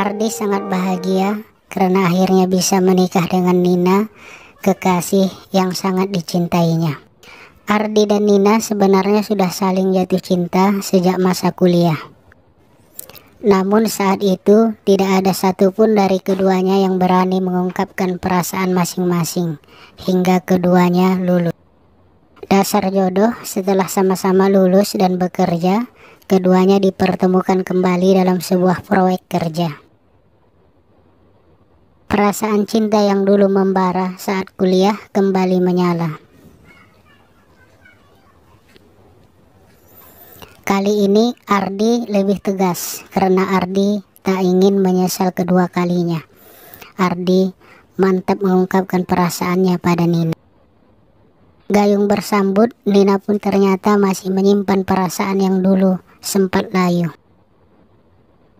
Ardi sangat bahagia karena akhirnya bisa menikah dengan Nina, kekasih yang sangat dicintainya. Ardi dan Nina sebenarnya sudah saling jatuh cinta sejak masa kuliah. Namun saat itu tidak ada satupun dari keduanya yang berani mengungkapkan perasaan masing-masing hingga keduanya lulus. Dasar jodoh setelah sama-sama lulus dan bekerja, keduanya dipertemukan kembali dalam sebuah proyek kerja. Perasaan cinta yang dulu membara saat kuliah kembali menyala. Kali ini Ardi lebih tegas karena Ardi tak ingin menyesal kedua kalinya. Ardi mantap mengungkapkan perasaannya pada Nina. Gayung bersambut, Nina pun ternyata masih menyimpan perasaan yang dulu sempat layu.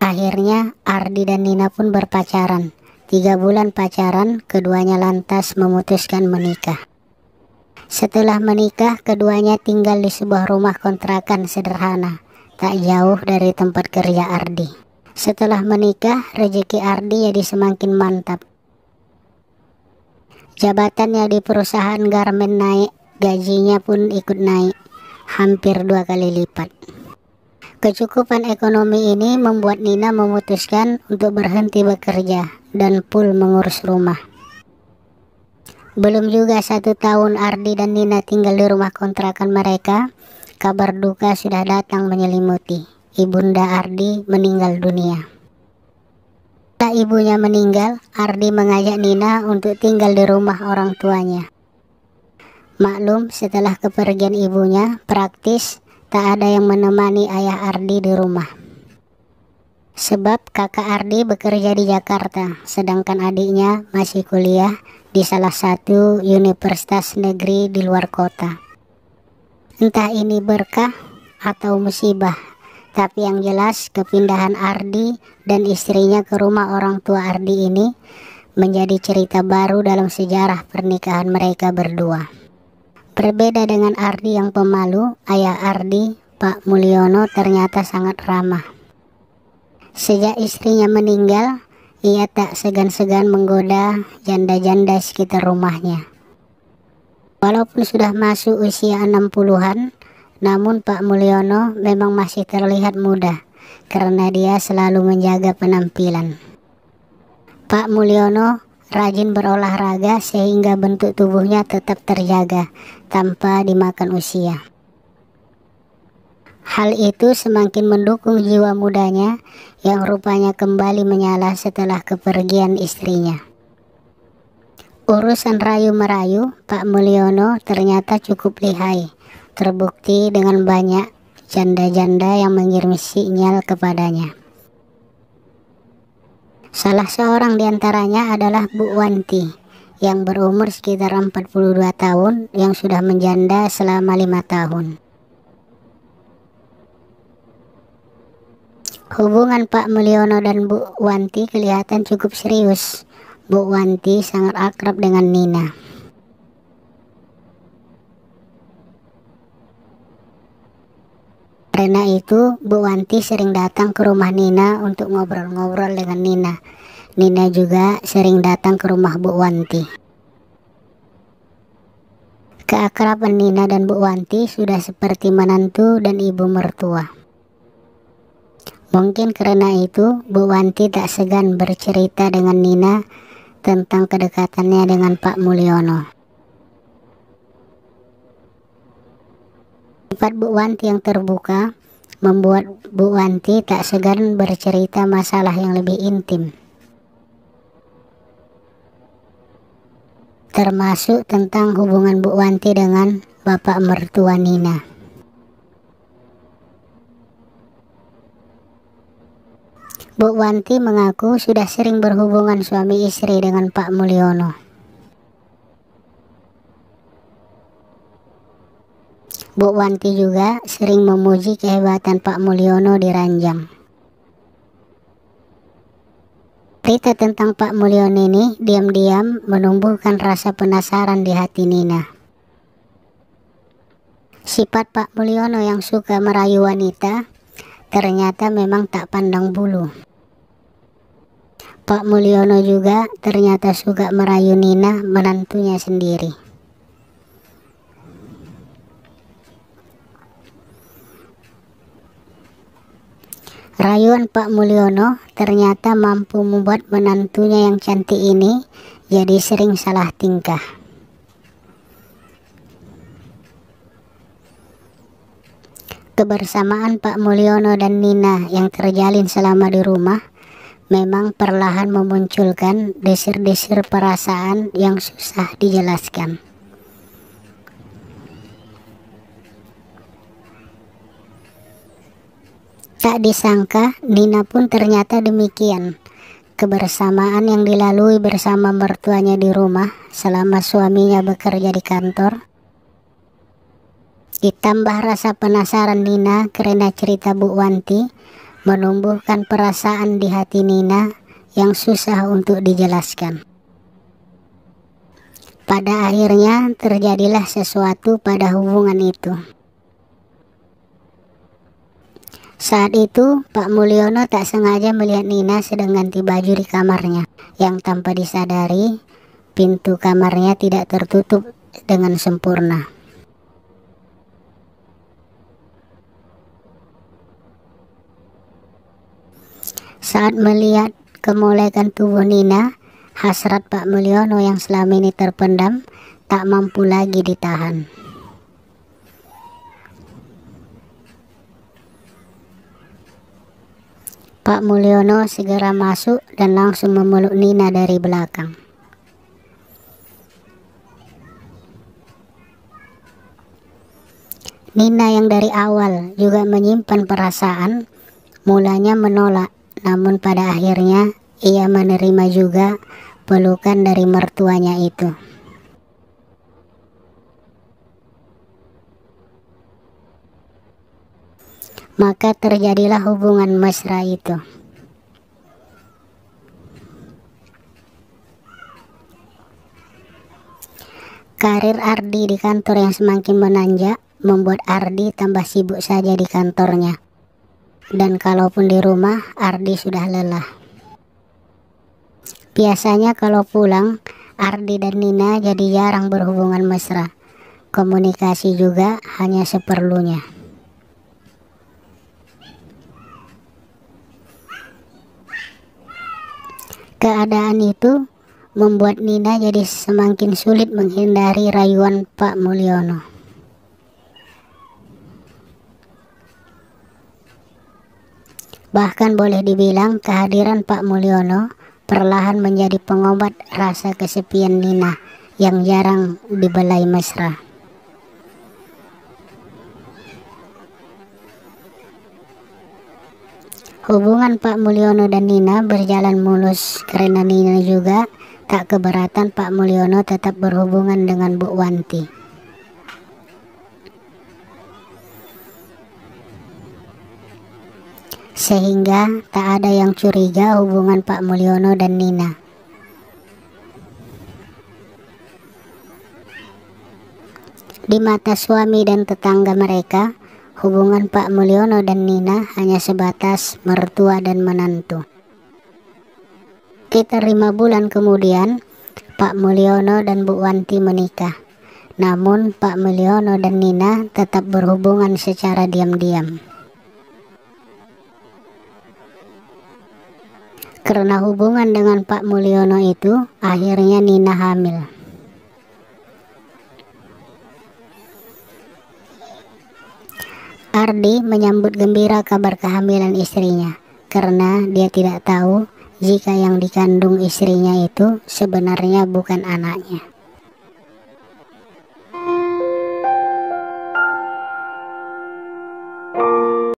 Akhirnya Ardi dan Nina pun berpacaran Tiga bulan pacaran, keduanya lantas memutuskan menikah. Setelah menikah, keduanya tinggal di sebuah rumah kontrakan sederhana, tak jauh dari tempat kerja Ardi. Setelah menikah, rezeki Ardi jadi semakin mantap. Jabatannya di perusahaan garmen naik, gajinya pun ikut naik, hampir dua kali lipat. Kecukupan ekonomi ini membuat Nina memutuskan untuk berhenti bekerja dan Pul mengurus rumah. Belum juga satu tahun Ardi dan Nina tinggal di rumah kontrakan mereka, kabar duka sudah datang menyelimuti. Ibunda Ardi meninggal dunia. Tak ibunya meninggal, Ardi mengajak Nina untuk tinggal di rumah orang tuanya. Maklum, setelah kepergian ibunya, praktis tak ada yang menemani ayah Ardi di rumah. Sebab kakak Ardi bekerja di Jakarta, sedangkan adiknya masih kuliah di salah satu universitas negeri di luar kota. Entah ini berkah atau musibah, tapi yang jelas kepindahan Ardi dan istrinya ke rumah orang tua Ardi ini menjadi cerita baru dalam sejarah pernikahan mereka berdua. Berbeda dengan Ardi yang pemalu, ayah Ardi, Pak Mulyono ternyata sangat ramah Sejak istrinya meninggal, ia tak segan-segan menggoda janda-janda sekitar rumahnya. Walaupun sudah masuk usia 60-an, namun Pak Mulyono memang masih terlihat muda karena dia selalu menjaga penampilan. Pak Mulyono rajin berolahraga sehingga bentuk tubuhnya tetap terjaga tanpa dimakan usia. Hal itu semakin mendukung jiwa mudanya yang rupanya kembali menyala setelah kepergian istrinya. Urusan rayu-merayu, Pak Mulyono ternyata cukup lihai, terbukti dengan banyak janda-janda yang mengirim sinyal kepadanya. Salah seorang di antaranya adalah Bu Wanti, yang berumur sekitar 42 tahun, yang sudah menjanda selama lima tahun. Hubungan Pak Mulyono dan Bu Wanti kelihatan cukup serius. Bu Wanti sangat akrab dengan Nina. Karena itu, Bu Wanti sering datang ke rumah Nina untuk ngobrol-ngobrol dengan Nina. Nina juga sering datang ke rumah Bu Wanti. Keakraban Nina dan Bu Wanti sudah seperti menantu dan ibu mertua. Mungkin karena itu, Bu Wanti tak segan bercerita dengan Nina tentang kedekatannya dengan Pak Mulyono. Sifat Bu Wanti yang terbuka membuat Bu Wanti tak segan bercerita masalah yang lebih intim. Termasuk tentang hubungan Bu Wanti dengan bapak mertua Nina. Bu Wanti mengaku sudah sering berhubungan suami istri dengan Pak Mulyono. Bu Wanti juga sering memuji kehebatan Pak Mulyono di Ranjang. Cerita tentang Pak Mulyono ini diam-diam menumbuhkan rasa penasaran di hati Nina. Sifat Pak Mulyono yang suka merayu wanita ternyata memang tak pandang bulu. Pak Mulyono juga ternyata suka merayu Nina menantunya sendiri. Rayuan Pak Mulyono ternyata mampu membuat menantunya yang cantik ini jadi sering salah tingkah. Kebersamaan Pak Mulyono dan Nina yang terjalin selama di rumah memang perlahan memunculkan desir-desir perasaan yang susah dijelaskan. Tak disangka, Nina pun ternyata demikian. Kebersamaan yang dilalui bersama mertuanya di rumah selama suaminya bekerja di kantor. Ditambah rasa penasaran Nina karena cerita Bu Wanti, menumbuhkan perasaan di hati Nina yang susah untuk dijelaskan. Pada akhirnya terjadilah sesuatu pada hubungan itu. Saat itu, Pak Mulyono tak sengaja melihat Nina sedang ganti baju di kamarnya, yang tanpa disadari, pintu kamarnya tidak tertutup dengan sempurna. Saat melihat kemolekan tubuh Nina, hasrat Pak Mulyono yang selama ini terpendam tak mampu lagi ditahan. Pak Mulyono segera masuk dan langsung memeluk Nina dari belakang. Nina yang dari awal juga menyimpan perasaan, mulanya menolak namun pada akhirnya ia menerima juga pelukan dari mertuanya itu. Maka terjadilah hubungan mesra itu. Karir Ardi di kantor yang semakin menanjak membuat Ardi tambah sibuk saja di kantornya dan kalaupun di rumah Ardi sudah lelah. Biasanya kalau pulang, Ardi dan Nina jadi jarang berhubungan mesra. Komunikasi juga hanya seperlunya. Keadaan itu membuat Nina jadi semakin sulit menghindari rayuan Pak Mulyono. Bahkan boleh dibilang kehadiran Pak Mulyono perlahan menjadi pengobat rasa kesepian Nina yang jarang dibelai mesra. Hubungan Pak Mulyono dan Nina berjalan mulus karena Nina juga tak keberatan Pak Mulyono tetap berhubungan dengan Bu Wanti. sehingga tak ada yang curiga hubungan Pak Mulyono dan Nina. Di mata suami dan tetangga mereka, hubungan Pak Mulyono dan Nina hanya sebatas mertua dan menantu. Kita lima bulan kemudian, Pak Mulyono dan Bu Wanti menikah. Namun, Pak Mulyono dan Nina tetap berhubungan secara diam-diam. Karena hubungan dengan Pak Mulyono itu akhirnya Nina hamil. Ardi menyambut gembira kabar kehamilan istrinya karena dia tidak tahu jika yang dikandung istrinya itu sebenarnya bukan anaknya.